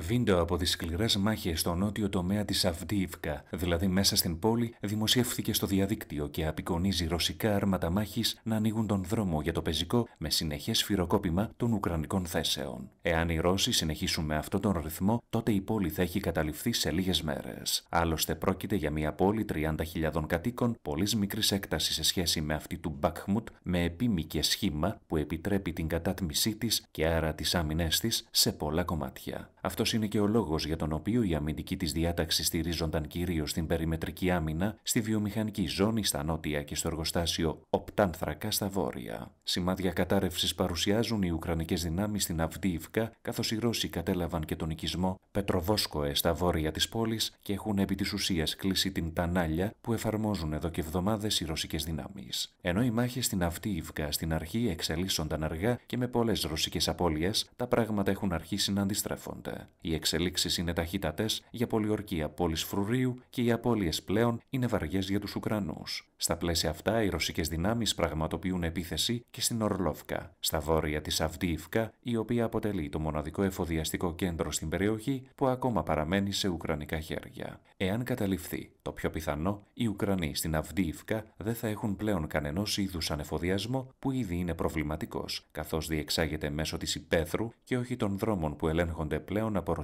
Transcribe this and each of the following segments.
Βίντεο από τις σκληρές μάχες στο νότιο τομέα της Αυδίβκα, δηλαδή μέσα στην πόλη, δημοσιεύθηκε στο διαδίκτυο και απεικονίζει ρωσικά άρματα μάχης να ανοίγουν τον δρόμο για το πεζικό με συνεχές φυροκόπημα των Ουκρανικών θέσεων. Εάν οι Ρώσοι συνεχίσουν με αυτόν τον ρυθμό, τότε η πόλη θα έχει καταληφθεί σε λίγες μέρες. Άλλωστε, πρόκειται για μια πόλη 30.000 κατοίκων, πολύ μικρής έκτασης σε σχέση με αυτή του Μπακμουτ, με επίμικε σχήμα που επιτρέπει την κατάτμησή της και άρα τις άμυνές της σε πολλά κομμάτια. Αυτό είναι και ο λόγος για τον οποίο η αμυντική της διάταξη στηρίζονταν κυρίως στην περιμετρική άμυνα, στη βιομηχανική ζώνη στα νότια και στο εργοστάσιο Οπτάνθρακα στα βόρεια. Σημάδια κατάρρευσης παρουσιάζουν οι Ουκρανικές δυνάμεις στην Αυδίβκα, καθώς οι Ρώσοι κατέλαβαν και τον οικισμό Πετροβόσκοε στα βόρεια της πόλης και έχουν επί της ουσίας κλείσει την τανάλια που εφαρμόζουν εδώ και εβδομάδες οι ρωσικές δυνάμεις. Ενώ οι μάχες στην Αυδίβκα στην αρχή εξελίσσονταν αργά και με πολλές ρωσικές απώλειες, τα πράγματα έχουν αρχίσει να αντιστρέφονται. Οι εξελίξεις είναι ταχύτατες για πολιορκία πόλης Φρουρίου και οι απώλειες πλέον είναι βαριές για τους Ουκρανούς. Στα πλαίσια αυτά, οι ρωσικές δυνάμεις πραγματοποιούν επίθεση και στην Ορλόφκα, στα βόρεια της Αυδίευκα, η οποία αποτελεί το μοναδικό εφοδιαστικό κέντρο στην περιοχή που ακόμα παραμένει σε ουκρανικά χέρια. Εάν καταληφθεί, το πιο πιθανό, οι Ουκρανοί στην Αυδίευκα δεν θα έχουν πλέον κανένα είδους ανεφοδιασμό που ήδη είναι προβληματικός, καθώς διεξάγεται μέσω της υπαίθρου και όχι των δρόμων που ελέγχονται πλέον από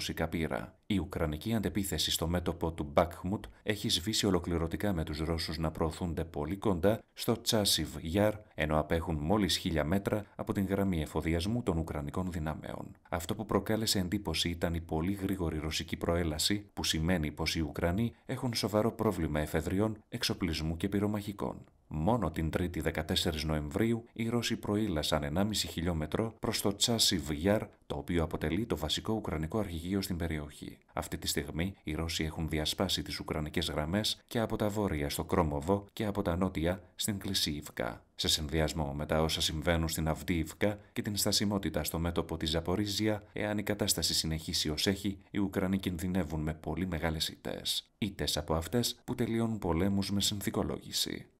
Η Ουκρανική αντεπίθεση στο μέτωπο του Μπάκχμουτ έχει σβήσει ολοκληρωτικά με τους Ρώσους να προωθούνται πολύ κοντά στο Τσάσιβ Γιάρ, ενώ απέχουν μόλις χίλια μέτρα από την γραμμή εφοδιασμού των Ουκρανικών δυνάμεων. Αυτό που προκάλεσε εντύπωση ήταν η πολύ γρήγορη ρωσική προέλαση, που σημαίνει πως οι Ουκρανοί έχουν σοβαρό πρόβλημα εφεδριών, εξοπλισμού και πυρομαχικών. Μόνο την 3η 14 Νοεμβρίου οι Ρώσοι προήλασαν 1,5 χιλιόμετρο προς το Τσάσι Βγιάρ, το οποίο αποτελεί το βασικό Ουκρανικό αρχηγείο στην περιοχή. Αυτή τη στιγμή οι Ρώσοι έχουν διασπάσει τις Ουκρανικές γραμμές και από τα βόρεια στο Κρόμοβο και από τα νότια στην Κλισίβκα. Σε συνδυασμό με τα όσα συμβαίνουν στην Αυδίβκα και την στασιμότητα στο μέτωπο της Ζαπορίζια, εάν η κατάσταση συνεχίσει ως έχει, οι Ουκρανοί κινδυνεύουν με πολύ μεγάλες ήττες. Ήττες από αυτές που τελειώνουν πολέμους με συνθηκολόγηση.